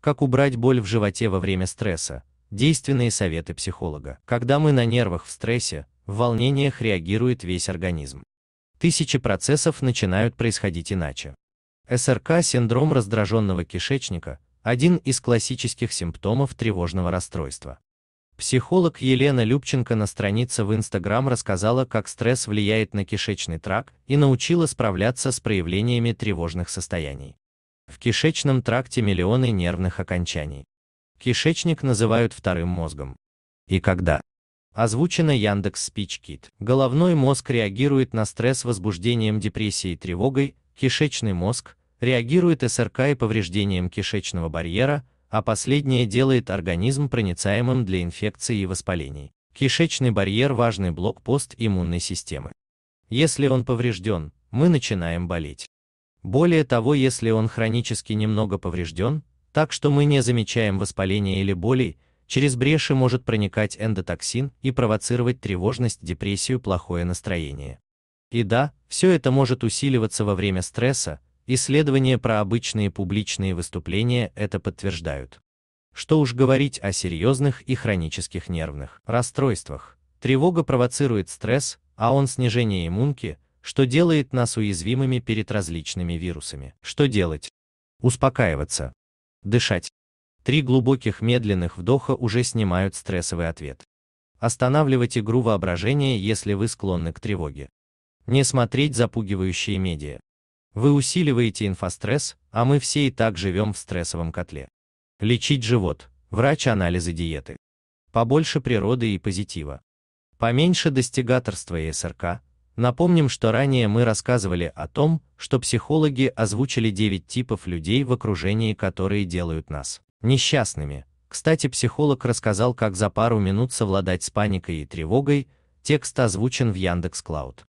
Как убрать боль в животе во время стресса? Действенные советы психолога. Когда мы на нервах в стрессе, в волнениях реагирует весь организм. Тысячи процессов начинают происходить иначе. СРК – синдром раздраженного кишечника, один из классических симптомов тревожного расстройства. Психолог Елена Любченко на странице в Инстаграм рассказала, как стресс влияет на кишечный тракт и научила справляться с проявлениями тревожных состояний. В кишечном тракте миллионы нервных окончаний. Кишечник называют вторым мозгом. И когда? Озвучено Яндекс Спичкит. Головной мозг реагирует на стресс возбуждением депрессией и тревогой, кишечный мозг реагирует СРК и повреждением кишечного барьера, а последнее делает организм проницаемым для инфекций и воспалений. Кишечный барьер – важный блокпост иммунной системы. Если он поврежден, мы начинаем болеть. Более того, если он хронически немного поврежден, так что мы не замечаем воспаления или болей, через бреши может проникать эндотоксин и провоцировать тревожность, депрессию, плохое настроение. И да, все это может усиливаться во время стресса, исследования про обычные публичные выступления это подтверждают. Что уж говорить о серьезных и хронических нервных расстройствах. Тревога провоцирует стресс, а он снижение иммунки, что делает нас уязвимыми перед различными вирусами. Что делать? Успокаиваться. Дышать. Три глубоких медленных вдоха уже снимают стрессовый ответ. Останавливать игру воображения, если вы склонны к тревоге. Не смотреть запугивающие медиа. Вы усиливаете инфостресс, а мы все и так живем в стрессовом котле. Лечить живот, врач анализы диеты. Побольше природы и позитива. Поменьше достигаторства и СРК, Напомним, что ранее мы рассказывали о том, что психологи озвучили 9 типов людей в окружении, которые делают нас несчастными. Кстати, психолог рассказал, как за пару минут совладать с паникой и тревогой, текст озвучен в Яндекс.Клауд.